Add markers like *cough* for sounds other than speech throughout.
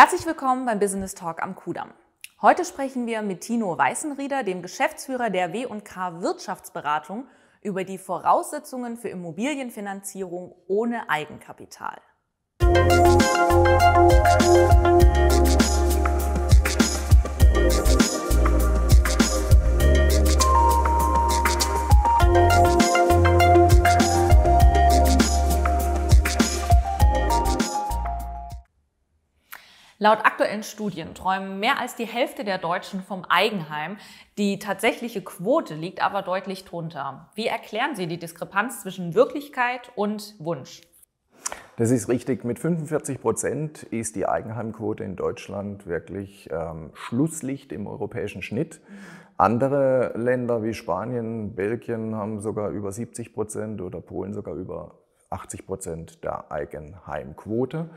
Herzlich willkommen beim Business Talk am Kudamm. Heute sprechen wir mit Tino Weißenrieder, dem Geschäftsführer der W&K Wirtschaftsberatung, über die Voraussetzungen für Immobilienfinanzierung ohne Eigenkapital. Musik Laut aktuellen Studien träumen mehr als die Hälfte der Deutschen vom Eigenheim. Die tatsächliche Quote liegt aber deutlich drunter. Wie erklären Sie die Diskrepanz zwischen Wirklichkeit und Wunsch? Das ist richtig. Mit 45 Prozent ist die Eigenheimquote in Deutschland wirklich ähm, Schlusslicht im europäischen Schnitt. Andere Länder wie Spanien, Belgien haben sogar über 70 Prozent oder Polen sogar über 80 Prozent der Eigenheimquote.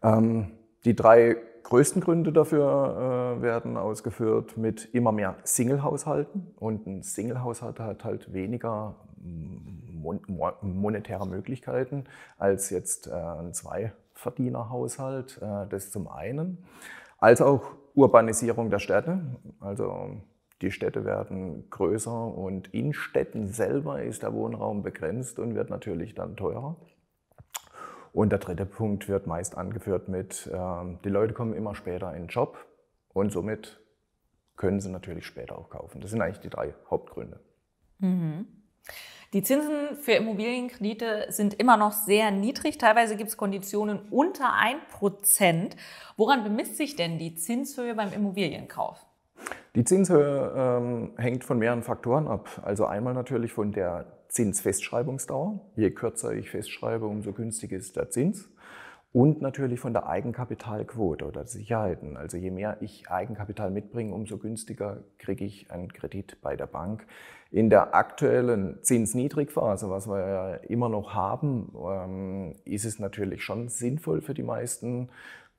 Ähm, die drei größten Gründe dafür äh, werden ausgeführt mit immer mehr Single-Haushalten. Und ein Single-Haushalt hat halt weniger mon monetäre Möglichkeiten als jetzt äh, ein Zweiverdienerhaushalt. Äh, das zum einen. Als auch Urbanisierung der Städte. Also die Städte werden größer und in Städten selber ist der Wohnraum begrenzt und wird natürlich dann teurer. Und der dritte Punkt wird meist angeführt mit, ähm, die Leute kommen immer später in den Job und somit können sie natürlich später auch kaufen. Das sind eigentlich die drei Hauptgründe. Mhm. Die Zinsen für Immobilienkredite sind immer noch sehr niedrig. Teilweise gibt es Konditionen unter 1%. Woran bemisst sich denn die Zinshöhe beim Immobilienkauf? Die Zinshöhe ähm, hängt von mehreren Faktoren ab. Also einmal natürlich von der Zinsfestschreibungsdauer. Je kürzer ich festschreibe, umso günstiger ist der Zins. Und natürlich von der Eigenkapitalquote oder Sicherheiten. Also je mehr ich Eigenkapital mitbringe, umso günstiger kriege ich einen Kredit bei der Bank. In der aktuellen Zinsniedrigphase, was wir ja immer noch haben, ähm, ist es natürlich schon sinnvoll für die meisten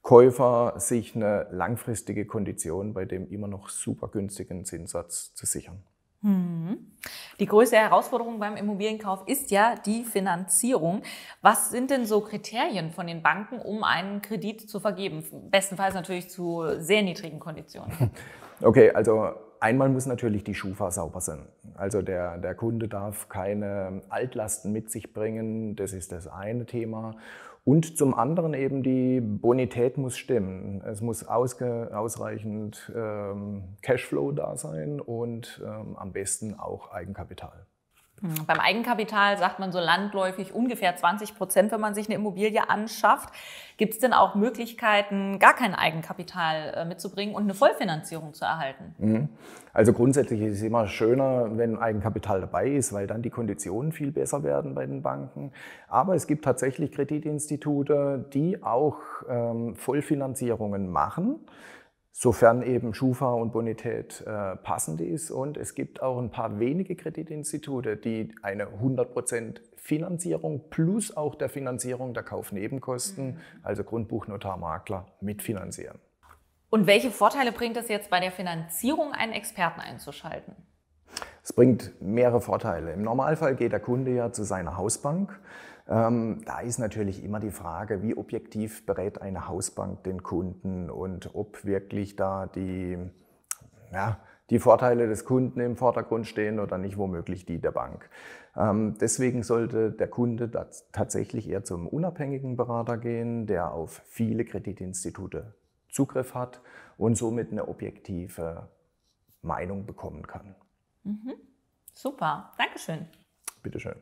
Käufer sich eine langfristige Kondition bei dem immer noch super günstigen Zinssatz zu sichern. Mhm. Die größte Herausforderung beim Immobilienkauf ist ja die Finanzierung. Was sind denn so Kriterien von den Banken, um einen Kredit zu vergeben? Bestenfalls natürlich zu sehr niedrigen Konditionen. *laughs* Okay, also Einmal muss natürlich die Schufa sauber sein. Also der, der Kunde darf keine Altlasten mit sich bringen. Das ist das eine Thema. Und zum anderen eben die Bonität muss stimmen. Es muss ausreichend ähm, Cashflow da sein und ähm, am besten auch Eigenkapital. Mhm. Beim Eigenkapital sagt man so landläufig ungefähr 20 Prozent, wenn man sich eine Immobilie anschafft. Gibt es denn auch Möglichkeiten, gar kein Eigenkapital äh, mitzubringen und eine Vollfinanzierung zu erhalten? Mhm. Also grundsätzlich ist es immer schöner, wenn Eigenkapital dabei ist, weil dann die Konditionen viel besser werden bei den Banken. Aber es gibt tatsächlich Kreditinstitute, die auch ähm, Vollfinanzierungen machen sofern eben Schufa und Bonität äh, passend ist. Und es gibt auch ein paar wenige Kreditinstitute, die eine 100% Finanzierung plus auch der Finanzierung der Kaufnebenkosten, mhm. also Grundbuchnotar, Makler, mitfinanzieren. Und welche Vorteile bringt es jetzt bei der Finanzierung, einen Experten einzuschalten? Es bringt mehrere Vorteile. Im Normalfall geht der Kunde ja zu seiner Hausbank. Ähm, da ist natürlich immer die Frage, wie objektiv berät eine Hausbank den Kunden und ob wirklich da die, ja, die Vorteile des Kunden im Vordergrund stehen oder nicht womöglich die der Bank. Ähm, deswegen sollte der Kunde tatsächlich eher zum unabhängigen Berater gehen, der auf viele Kreditinstitute Zugriff hat und somit eine objektive Meinung bekommen kann. Mhm. Super, Dankeschön. Bitteschön.